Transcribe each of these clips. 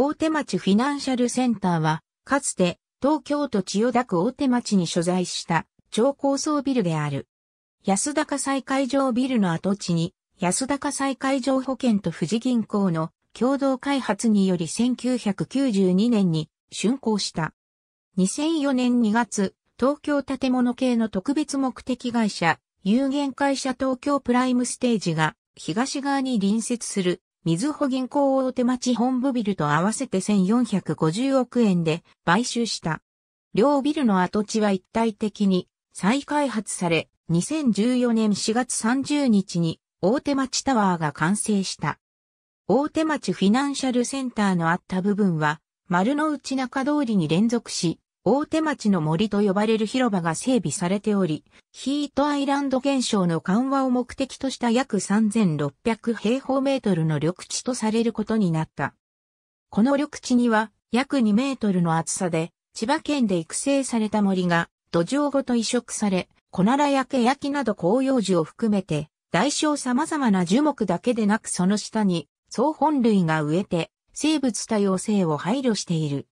大手町フィナンシャルセンターは、かつて東京都千代田区大手町に所在した超高層ビルである。安高再会場ビルの跡地に、安高再会場保険と富士銀行の共同開発により1992年に竣工した。2004年2月、東京建物系の特別目的会社、有限会社東京プライムステージが東側に隣接する水穂銀行大手町本部ビルと合わせて1450億円で買収した。両ビルの跡地は一体的に再開発され、2014年4月30日に大手町タワーが完成した。大手町フィナンシャルセンターのあった部分は丸の内中通りに連続し、大手町の森と呼ばれる広場が整備されており、ヒートアイランド現象の緩和を目的とした約3600平方メートルの緑地とされることになった。この緑地には約2メートルの厚さで、千葉県で育成された森が土壌ごと移植され、コナラやケヤキなど広葉樹を含めて、大小様々な樹木だけでなくその下に総本類が植えて、生物多様性を配慮している。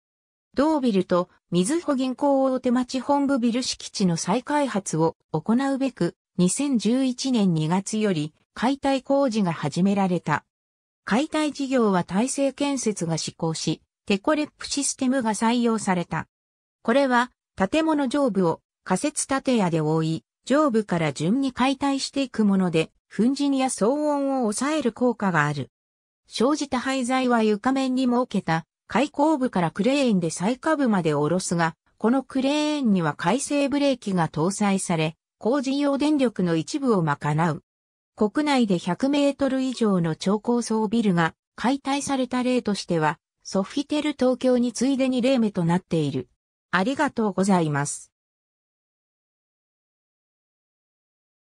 同ビルと水穂銀行大手町本部ビル敷地の再開発を行うべく、2011年2月より解体工事が始められた。解体事業は体制建設が施行し、テコレップシステムが採用された。これは、建物上部を仮設建屋で覆い、上部から順に解体していくもので、粉塵や騒音を抑える効果がある。生じた廃材は床面に設けた開口部からクレーンで最下部まで下ろすが、このクレーンには回生ブレーキが搭載され、工事用電力の一部を賄う。国内で100メートル以上の超高層ビルが解体された例としては、ソフィテル東京に次いでに例目となっている。ありがとうございます。